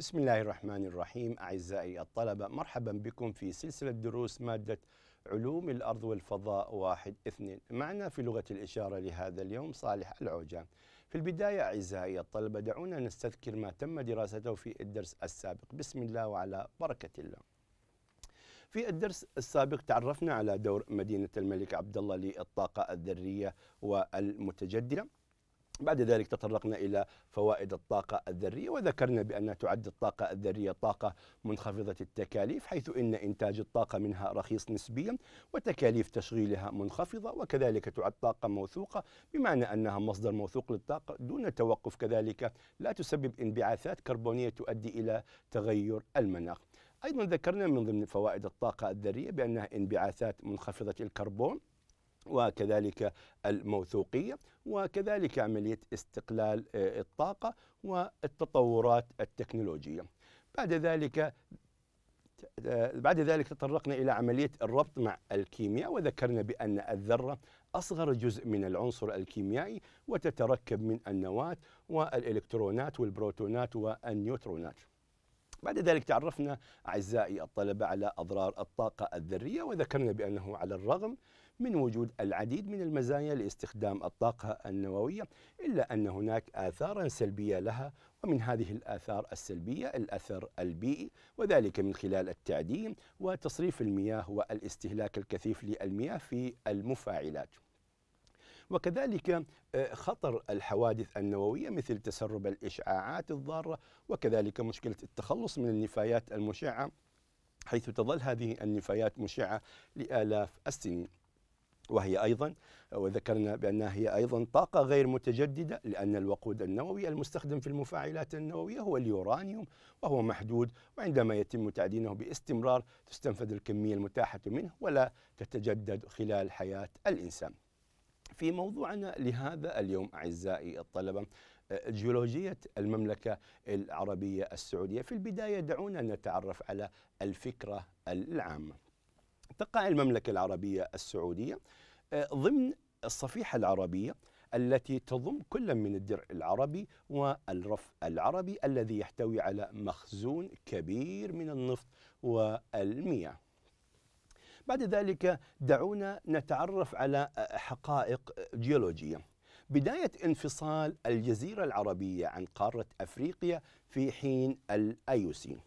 بسم الله الرحمن الرحيم أعزائي الطلبة مرحبا بكم في سلسلة دروس مادة علوم الأرض والفضاء واحد اثنين معنا في لغة الإشارة لهذا اليوم صالح العوجان في البداية أعزائي الطلبة دعونا نستذكر ما تم دراسته في الدرس السابق بسم الله وعلى بركة الله في الدرس السابق تعرفنا على دور مدينة الملك عبد الله للطاقة الذرية والمتجددة بعد ذلك تطرقنا إلى فوائد الطاقة الذرية وذكرنا بأن تعد الطاقة الذرية طاقة منخفضة التكاليف حيث إن إنتاج الطاقة منها رخيص نسبيا وتكاليف تشغيلها منخفضة وكذلك تعد طاقة موثوقة بمعنى أنها مصدر موثوق للطاقة دون توقف كذلك لا تسبب انبعاثات كربونية تؤدي إلى تغير المناخ أيضا ذكرنا من ضمن فوائد الطاقة الذرية بأنها انبعاثات منخفضة الكربون وكذلك الموثوقية وكذلك عملية استقلال آه، الطاقة والتطورات التكنولوجية بعد ذلك آه، بعد ذلك تطرقنا إلى عملية الربط مع الكيمياء وذكرنا بأن الذرة أصغر جزء من العنصر الكيميائي وتتركب من النواة والإلكترونات والبروتونات والنيوترونات بعد ذلك تعرفنا أعزائي الطلبة على أضرار الطاقة الذرية وذكرنا بأنه على الرغم من وجود العديد من المزايا لاستخدام الطاقة النووية إلا أن هناك آثارا سلبية لها ومن هذه الآثار السلبية الأثر البيئي وذلك من خلال التعدين وتصريف المياه والاستهلاك الكثيف للمياه في المفاعلات وكذلك آه، خطر الحوادث النووية مثل تسرب الإشعاعات الضارة وكذلك مشكلة التخلص من النفايات المشعة حيث تظل هذه النفايات مشعة لآلاف السنين وهي أيضا وذكرنا بأنها هي أيضا طاقة غير متجددة لأن الوقود النووي المستخدم في المفاعلات النووية هو اليورانيوم وهو محدود وعندما يتم تعدينه باستمرار تستنفذ الكمية المتاحة منه ولا تتجدد خلال حياة الإنسان في موضوعنا لهذا اليوم أعزائي الطلبة جيولوجية المملكة العربية السعودية في البداية دعونا نتعرف على الفكرة العامة تقع المملكة العربية السعودية ضمن الصفيحة العربية التي تضم كل من الدرع العربي والرف العربي الذي يحتوي على مخزون كبير من النفط والمياه بعد ذلك دعونا نتعرف على حقائق جيولوجيه بداية انفصال الجزيرة العربية عن قارة أفريقيا في حين الأيوسين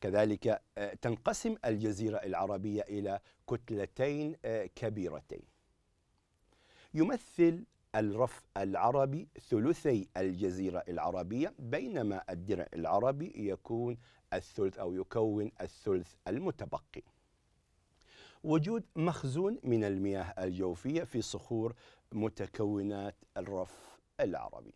كذلك آه، تنقسم الجزيرة العربية إلى كتلتين آه، كبيرتين يمثل الرف العربي ثلثي الجزيرة العربية بينما الدرع العربي يكون الثلث أو يكون الثلث المتبقي وجود مخزون من المياه الجوفية في صخور متكونات الرف العربي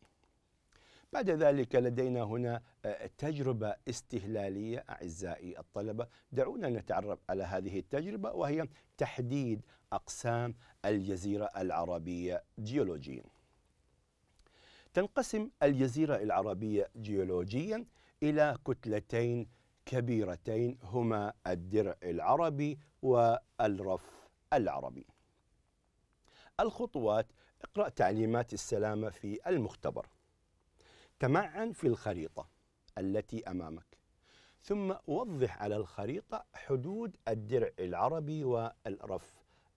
بعد ذلك لدينا هنا آه، تجربة استهلالية أعزائي الطلبة دعونا نتعرف على هذه التجربة وهي تحديد أقسام الجزيرة العربية جيولوجيا تنقسم الجزيرة العربية جيولوجيا إلى كتلتين كبيرتين هما الدرع العربي والرف العربي الخطوات اقرأ تعليمات السلامة في المختبر تمعن في الخريطة التي أمامك ثم وضح على الخريطة حدود الدرع العربي والرف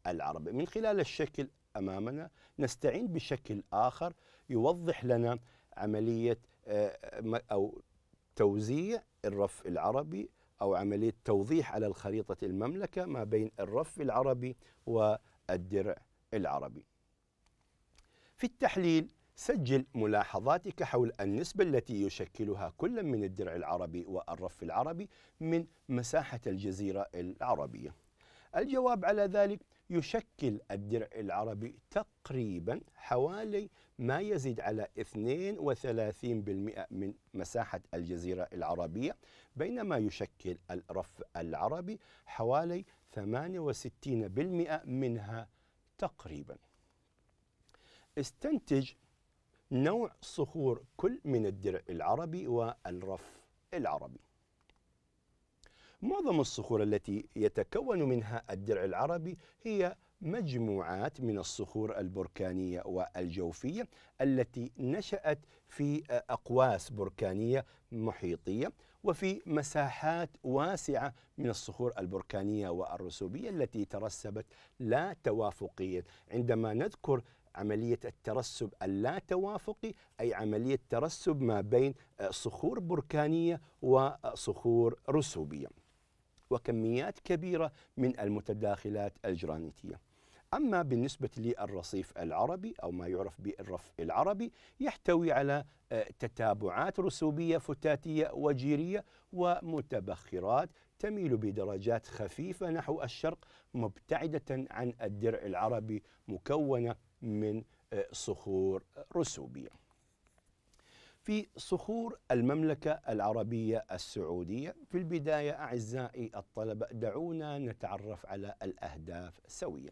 العربي من خلال الشكل أمامنا نستعين بشكل آخر يوضح لنا عملية آه، أو توزيع الرف العربي أو عملية توضيح على الخريطة المملكة ما بين الرف العربي والدرع العربي في التحليل سجل ملاحظاتك حول النسبة التي يشكلها كل من الدرع العربي والرف العربي من مساحة الجزيرة العربية الجواب على ذلك يشكل الدرع العربي تقريبا حوالي ما يزيد على 32% من مساحة الجزيرة العربية بينما يشكل الرف العربي حوالي 68% منها تقريبا استنتج نوع صخور كل من الدرع العربي والرف العربي معظم الصخور التي يتكون منها الدرع العربي هي مجموعات من الصخور البركانية والجوفية التي نشأت في أقواس بركانية محيطية وفي مساحات واسعة من الصخور البركانية والرسوبية التي ترسبت لا توافقيا عندما نذكر عملية الترسب اللا توافقي أي عملية ترسب ما بين صخور بركانية وصخور رسوبية وكميات كبيرة من المتداخلات الجرانيتية أما بالنسبة للرصيف العربي أو ما يعرف بالرف العربي يحتوي على آه، تتابعات رسوبية فتاتية وجيرية ومتبخرات تميل بدرجات خفيفة نحو الشرق مبتعدة عن الدرع العربي مكونة من آه، صخور رسوبيه في صخور المملكة العربية السعودية في البداية أعزائي الطلبة دعونا نتعرف على الأهداف سويا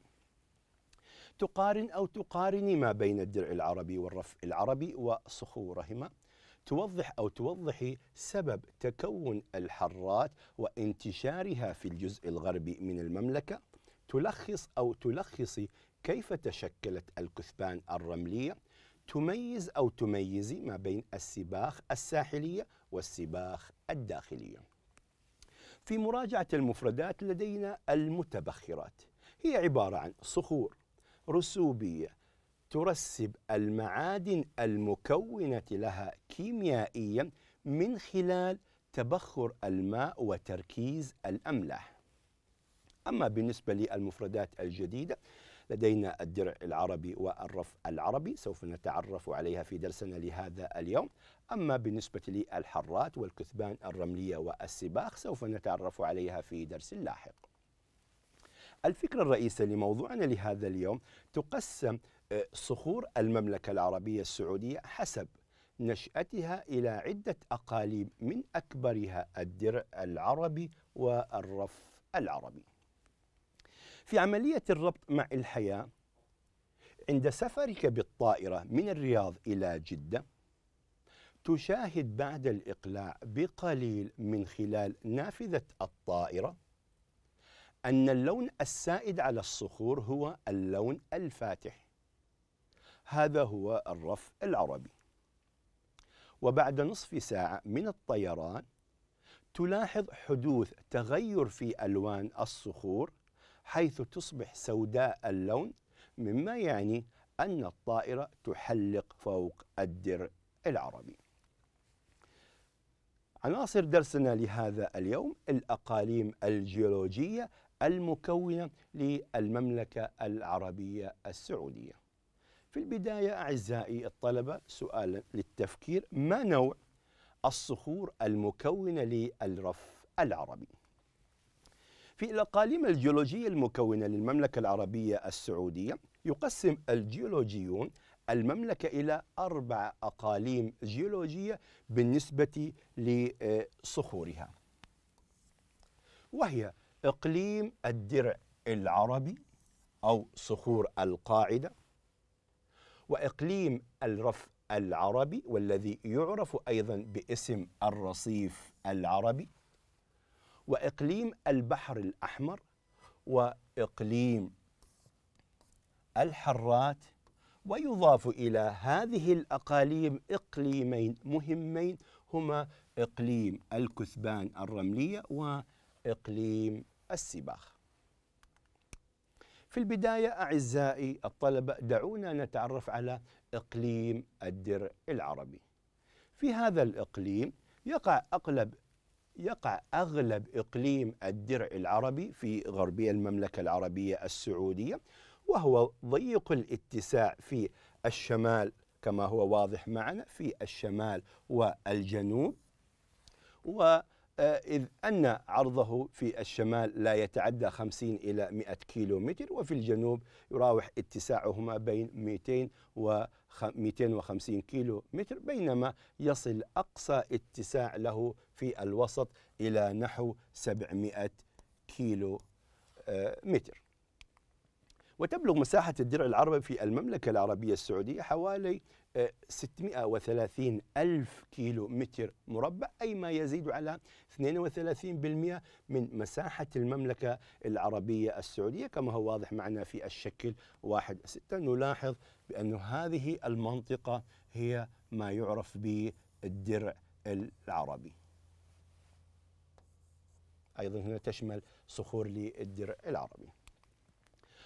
تقارن أو تقارني ما بين الدرع العربي والرف العربي وصخورهما توضح أو توضحي سبب تكون الحرات وانتشارها في الجزء الغربي من المملكة تلخص أو تلخصي كيف تشكلت الكثبان الرملية تميز أو تميزي ما بين السباخ الساحلية والسباخ الداخلية في مراجعة المفردات لدينا المتبخرات هي عبارة عن صخور رسوبية ترسب المعادن المكونة لها كيميائيا من خلال تبخر الماء وتركيز الأملاح أما بالنسبة للمفردات الجديدة لدينا الدرع العربي والرف العربي سوف نتعرف عليها في درسنا لهذا اليوم أما بالنسبة للحرات والكثبان الرملية والسباخ سوف نتعرف عليها في درس لاحق الفكرة الرئيسية لموضوعنا لهذا اليوم تقسم آه، صخور المملكة العربية السعودية حسب نشأتها إلى عدة أقاليم من أكبرها الدرع العربي والرف العربي في عملية الربط مع الحياة عند سفرك بالطائرة من الرياض إلى جدة تشاهد بعد الإقلاع بقليل من خلال نافذة الطائرة أن اللون السائد على الصخور هو اللون الفاتح هذا هو الرف العربي وبعد نصف ساعة من الطيران تلاحظ حدوث تغير في ألوان الصخور حيث تصبح سوداء اللون مما يعني أن الطائرة تحلق فوق الدرع العربي عناصر درسنا لهذا اليوم الأقاليم الجيولوجية المكونة للمملكة العربية السعودية في البداية أعزائي الطلبة سؤال للتفكير ما نوع الصخور المكونة للرف العربي في الأقاليم الجيولوجية المكونة للمملكة العربية السعودية يقسم الجيولوجيون المملكة إلى أربع أقاليم جيولوجية بالنسبة لصخورها وهي إقليم الدرع العربي أو صخور القاعدة وإقليم الرف العربي والذي يعرف أيضا باسم الرصيف العربي وإقليم البحر الأحمر وإقليم الحرات ويضاف إلى هذه الأقاليم إقليمين مهمين هما إقليم الكثبان الرملية وإقليم السباخ في البداية أعزائي الطلبة دعونا نتعرف على إقليم الدرع العربي في هذا الإقليم يقع أغلب يقع أغلب إقليم الدرع العربي في غربي المملكة العربية السعودية وهو ضيق الاتساع في الشمال كما هو واضح معنا في الشمال والجنوب وإذ آه، أن عرضه في الشمال لا يتعدى 50 إلى 100 كيلو وفي الجنوب يراوح اتساعهما بين 200 و 250 كيلو متر بينما يصل أقصى اتساع له في الوسط إلى نحو 700 كيلو آه، متر وتبلغ مساحة الدرع العربي في المملكة العربية السعودية حوالي 630 ألف كيلو متر مربع أي ما يزيد على 32% من مساحة المملكة العربية السعودية كما هو واضح معنا في الشكل 1-6 نلاحظ بأن هذه المنطقة هي ما يعرف بالدرع العربي أيضا هنا تشمل صخور للدرع العربي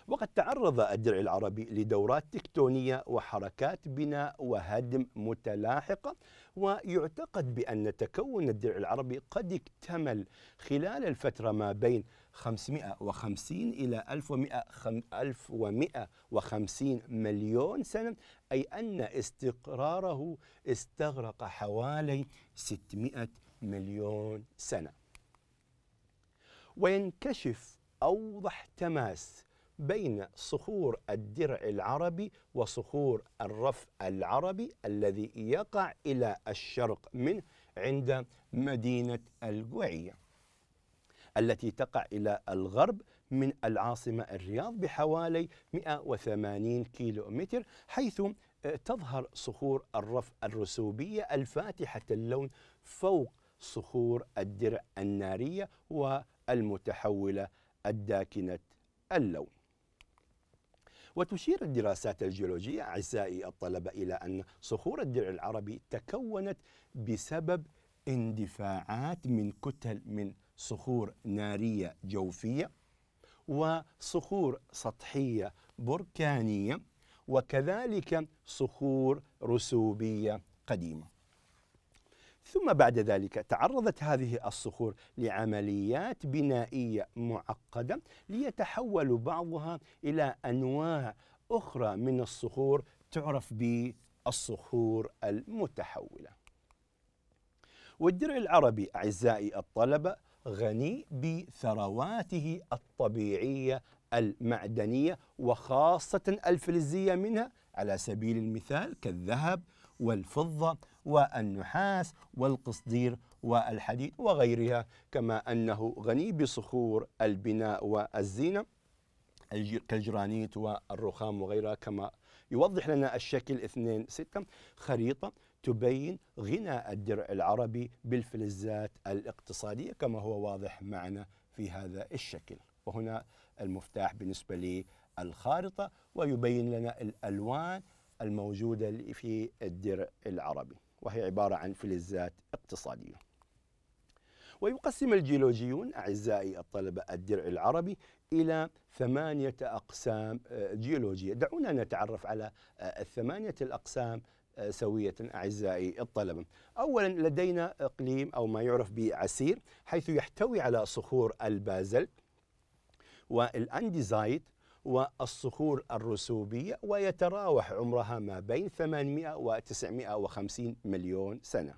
وقد تعرض الدرع العربي لدورات تكتونية وحركات بناء وهدم متلاحقة ويعتقد بأن تكون الدرع العربي قد اكتمل خلال الفترة ما بين 550 إلى 1150 مليون سنة أي أن استقراره استغرق حوالي 600 مليون سنة وينكشف أوضح تماس بين صخور الدرع العربي وصخور الرف العربي الذي يقع إلى الشرق منه عند مدينة القوعية التي تقع إلى الغرب من العاصمة الرياض بحوالي 180 كيلو متر حيث آه، تظهر صخور الرف الرسوبية الفاتحة اللون فوق صخور الدرع النارية والمتحولة الداكنة اللون وتشير الدراسات الجيولوجية أعزائي الطلبة إلى أن صخور الدرع العربي تكونت بسبب اندفاعات من كتل من صخور نارية جوفية وصخور سطحية بركانية وكذلك صخور رسوبية قديمة ثم بعد ذلك تعرضت هذه الصخور لعمليات بنائية معقدة ليتحول بعضها إلى أنواع أخرى من الصخور تعرف بالصخور المتحولة والدرع العربي أعزائي الطلبة غني بثرواته الطبيعية المعدنية وخاصة الفلزية منها على سبيل المثال كالذهب والفضة والنحاس والقصدير والحديد وغيرها كما أنه غني بصخور البناء والزينة كالجرانيت والرخام وغيرها كما يوضح لنا الشكل 2 6 خريطة تبين غنى الدرع العربي بالفلزات الاقتصادية كما هو واضح معنا في هذا الشكل وهنا المفتاح بالنسبة للخارطة ويبين لنا الألوان الموجودة في الدرع العربي وهي عبارة عن فلزات اقتصادية ويقسم الجيولوجيون أعزائي الطلبة الدرع العربي إلى ثمانية أقسام آه، جيولوجية دعونا نتعرف على آه، الثمانية الأقسام آه، سوية أعزائي الطلبة أولا لدينا إقليم أو ما يعرف بعسير حيث يحتوي على صخور البازل والأنديزايت والصخور الرسوبية ويتراوح عمرها ما بين 800 و 950 مليون سنة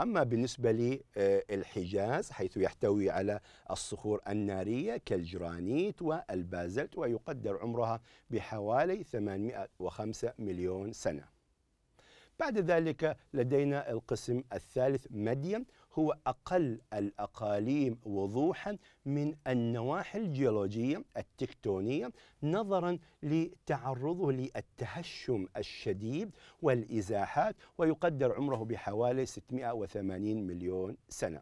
أما بالنسبة للحجاز حيث يحتوي على الصخور النارية كالجرانيت والبازلت ويقدر عمرها بحوالي 805 مليون سنة بعد ذلك لدينا القسم الثالث مديم هو أقل الأقاليم وضوحا من النواحي الجيولوجية التكتونية نظرا لتعرضه للتهشم الشديد والإزاحات ويقدر عمره بحوالي 680 مليون سنة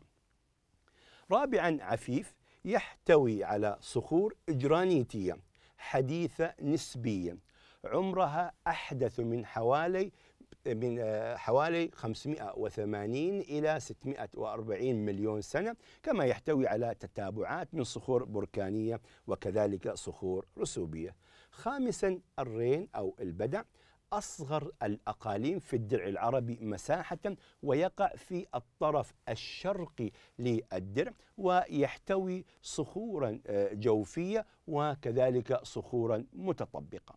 رابعا عفيف يحتوي على صخور جرانيتية حديثة نسبيا عمرها أحدث من حوالي من آه، حوالي 580 إلى 640 مليون سنة كما يحتوي على تتابعات من صخور بركانية وكذلك صخور رسوبية خامسا الرين أو البدع أصغر الأقاليم في الدرع العربي مساحة ويقع في الطرف الشرقي للدرع ويحتوي صخورا آه، جوفية وكذلك صخورا متطبقة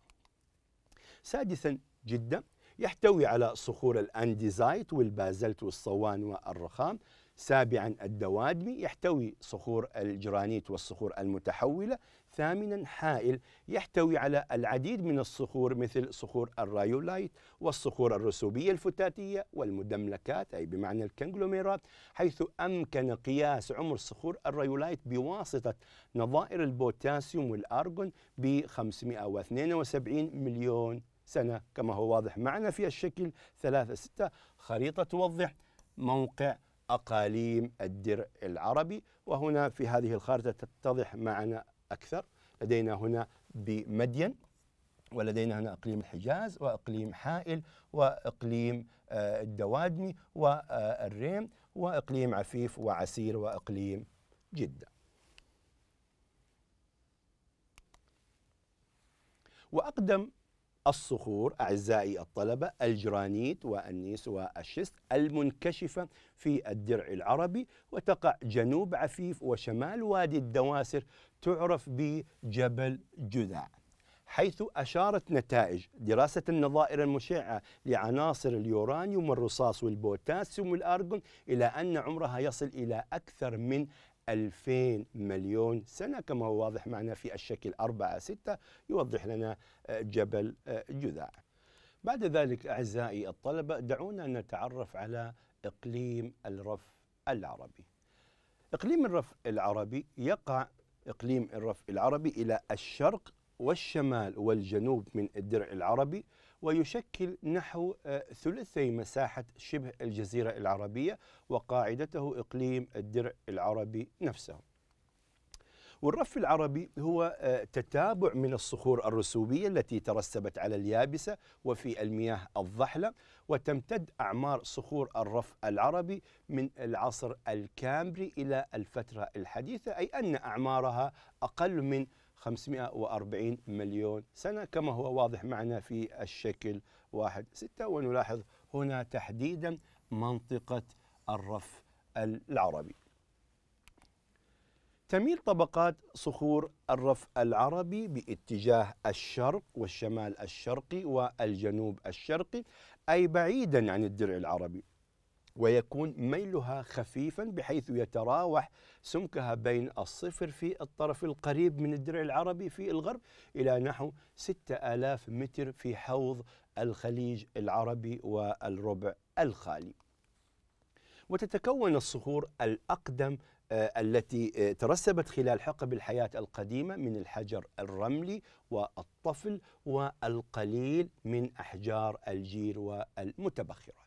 سادسا جدة يحتوي على صخور الأنديزايت والبازلت والصوان والرخام سابعا الدوادمي يحتوي صخور الجرانيت والصخور المتحولة ثامنا حائل يحتوي على العديد من الصخور مثل صخور الرايولايت والصخور الرسوبية الفتاتية والمدملكات أي بمعنى الكنجلوميرات حيث أمكن قياس عمر صخور الرايولايت بواسطة نظائر البوتاسيوم والأرجون ب 572 مليون سنة كما هو واضح معنا في الشكل ثلاثة ستة خريطة توضح موقع أقاليم الدرع العربي وهنا في هذه الخارطة تتضح معنا أكثر لدينا هنا بمدين ولدينا هنا اقليم الحجاز واقليم حائل واقليم آه، الدوادمي والريم واقليم عفيف وعسير واقليم جده. واقدم الصخور أعزائي الطلبة الجرانيت والنيس والشست المنكشفة في الدرع العربي وتقع جنوب عفيف وشمال وادي الدواسر تعرف بجبل جذع حيث أشارت نتائج دراسة النظائر المشعة لعناصر اليورانيوم والرصاص والبوتاسيوم والأرجون إلى أن عمرها يصل إلى أكثر من 2000 مليون سنة كما هو واضح معنا في الشكل 4 6 يوضح لنا آه، جبل آه، جذع بعد ذلك أعزائي الطلبة دعونا نتعرف على إقليم الرف العربي إقليم الرف العربي يقع إقليم الرف العربي إلى الشرق والشمال والجنوب من الدرع العربي ويشكل نحو آه، ثلثي مساحة شبه الجزيرة العربية وقاعدته إقليم الدرع العربي نفسه والرف العربي هو آه، تتابع من الصخور الرسوبية التي ترسبت على اليابسة وفي المياه الضحلة وتمتد أعمار صخور الرف العربي من العصر الكامبري إلى الفترة الحديثة أي أن أعمارها أقل من 540 مليون سنة كما هو واضح معنا في الشكل واحد ستة ونلاحظ هنا تحديدا منطقة الرف العربي تميل طبقات صخور الرف العربي باتجاه الشرق والشمال الشرقي والجنوب الشرقي أي بعيدا عن الدرع العربي ويكون ميلها خفيفا بحيث يتراوح سمكها بين الصفر في الطرف القريب من الدرع العربي في الغرب إلى نحو 6000 متر في حوض الخليج العربي والربع الخالي وتتكون الصخور الأقدم آه، التي آه، ترسبت خلال حقب الحياة القديمة من الحجر الرملي والطفل والقليل من أحجار الجير والمتبخرات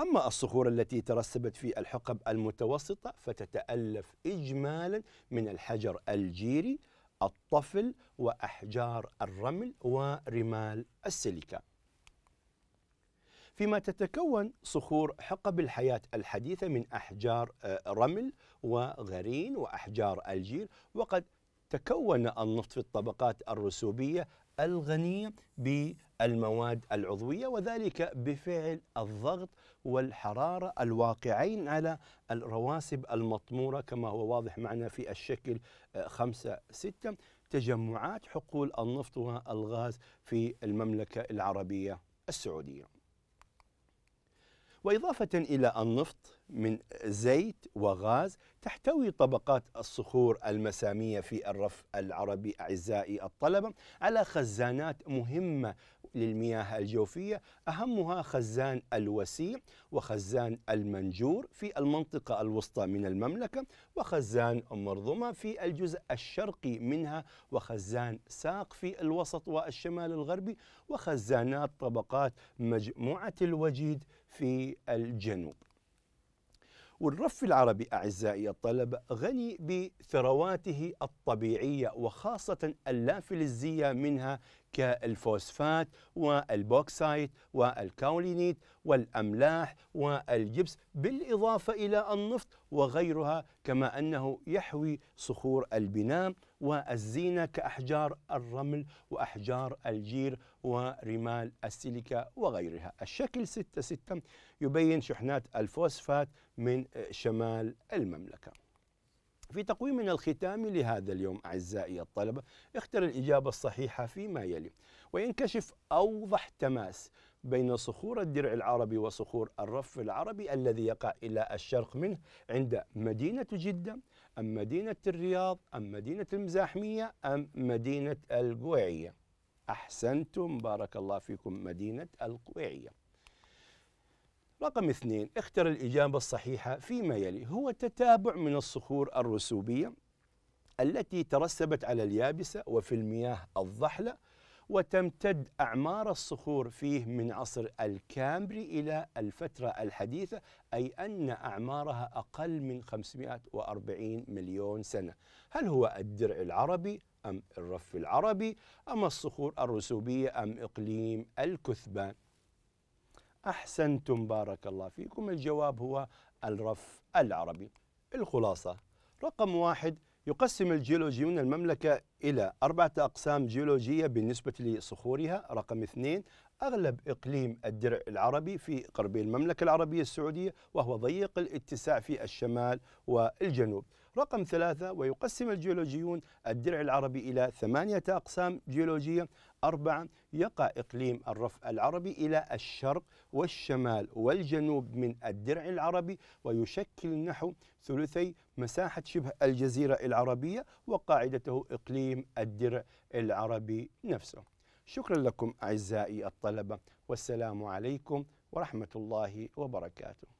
أما الصخور التي ترسبت في الحقب المتوسطة فتتألف إجمالا من الحجر الجيري الطفل وأحجار الرمل ورمال السيليكا فيما تتكون صخور حقب الحياة الحديثة من أحجار آه، رمل وغرين وأحجار الجير وقد تكون النفط في الطبقات الرسوبية الغني بالمواد العضويه وذلك بفعل الضغط والحراره الواقعين على الرواسب المطموره كما هو واضح معنا في الشكل 5 آه، 6 تجمعات حقول النفط والغاز في المملكه العربيه السعوديه وإضافة إلى النفط من زيت وغاز تحتوي طبقات الصخور المسامية في الرف العربي أعزائي الطلبة على خزانات مهمة للمياه الجوفية أهمها خزان الوسيع وخزان المنجور في المنطقة الوسطى من المملكة وخزان مرضمة في الجزء الشرقي منها وخزان ساق في الوسط والشمال الغربي وخزانات طبقات مجموعة الوجيد في الجنوب والرف العربي أعزائي الطلبة غني بثرواته الطبيعية وخاصة اللافلزية منها كالفوسفات والبوكسايت والكاولينيت والأملاح والجبس بالإضافة إلى النفط وغيرها كما أنه يحوي صخور البناء والزينة كأحجار الرمل وأحجار الجير ورمال السيليكا وغيرها الشكل 6-6 يبين شحنات الفوسفات من شمال المملكه في تقويمنا الختامي لهذا اليوم أعزائي الطلبة اختر الإجابة الصحيحة فيما يلي وينكشف أوضح تماس بين صخور الدرع العربي وصخور الرف العربي الذي يقع إلى الشرق منه عند مدينة جدة أم مدينة الرياض أم مدينة المزاحمية أم مدينة القويعية أحسنتم بارك الله فيكم مدينة القويعية رقم اثنين اختر الإجابة الصحيحة فيما يلي هو تتابع من الصخور الرسوبية التي ترسبت على اليابسة وفي المياه الضحلة وتمتد أعمار الصخور فيه من عصر الكامبري إلى الفترة الحديثة أي أن أعمارها أقل من 540 مليون سنة هل هو الدرع العربي أم الرف العربي أم الصخور الرسوبية أم إقليم الكثبان أحسنتم بارك الله فيكم الجواب هو الرف العربي الخلاصة رقم واحد يقسم الجيولوجيون المملكة إلى أربعة أقسام جيولوجية بالنسبة لصخورها رقم اثنين أغلب إقليم الدرع العربي في قرب المملكة العربية السعودية وهو ضيق الاتساع في الشمال والجنوب رقم ثلاثة ويقسم الجيولوجيون الدرع العربي إلى ثمانية أقسام جيولوجية أربعة يقع إقليم الرف العربي إلى الشرق والشمال والجنوب من الدرع العربي ويشكل نحو ثلثي مساحة شبه الجزيرة العربية وقاعدته إقليم الدرع العربي نفسه شكرا لكم أعزائي الطلبة والسلام عليكم ورحمة الله وبركاته